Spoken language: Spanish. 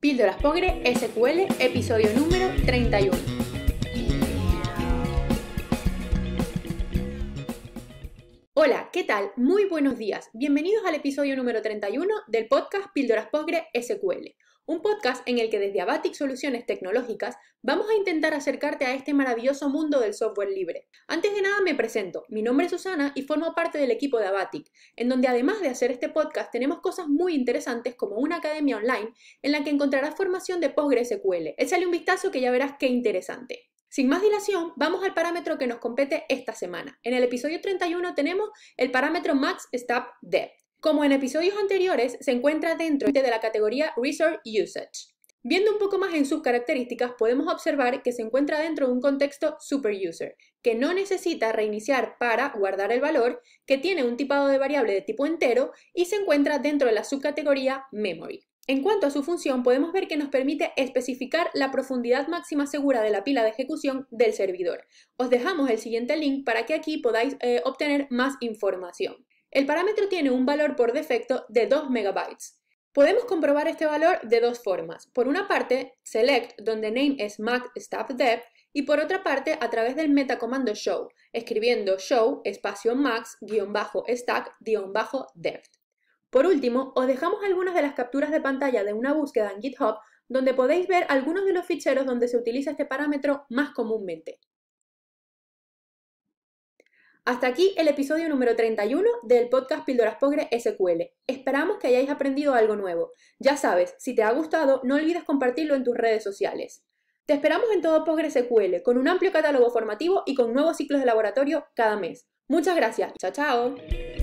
Píldoras Pogre SQL, episodio número 31. Hola, ¿qué tal? Muy buenos días. Bienvenidos al episodio número 31 del podcast Píldoras Postgre SQL, un podcast en el que desde Abatic Soluciones Tecnológicas vamos a intentar acercarte a este maravilloso mundo del software libre. Antes de nada me presento, mi nombre es Susana y formo parte del equipo de Abatic, en donde además de hacer este podcast tenemos cosas muy interesantes como una academia online en la que encontrarás formación de Postgre SQL. sale un vistazo que ya verás qué interesante. Sin más dilación, vamos al parámetro que nos compete esta semana. En el episodio 31 tenemos el parámetro Max Como en episodios anteriores, se encuentra dentro de la categoría Resource Usage. Viendo un poco más en sus características, podemos observar que se encuentra dentro de un contexto super user, que no necesita reiniciar para guardar el valor, que tiene un tipado de variable de tipo entero y se encuentra dentro de la subcategoría memory. En cuanto a su función, podemos ver que nos permite especificar la profundidad máxima segura de la pila de ejecución del servidor. Os dejamos el siguiente link para que aquí podáis eh, obtener más información. El parámetro tiene un valor por defecto de 2 MB. Podemos comprobar este valor de dos formas. Por una parte, select, donde name es max y por otra parte, a través del metacomando show, escribiendo show espacio max-stack-depth. Por último, os dejamos algunas de las capturas de pantalla de una búsqueda en GitHub donde podéis ver algunos de los ficheros donde se utiliza este parámetro más comúnmente. Hasta aquí el episodio número 31 del podcast Píldoras Pogre SQL. Esperamos que hayáis aprendido algo nuevo. Ya sabes, si te ha gustado, no olvides compartirlo en tus redes sociales. Te esperamos en todo Pogre SQL, con un amplio catálogo formativo y con nuevos ciclos de laboratorio cada mes. Muchas gracias. Chao, chao.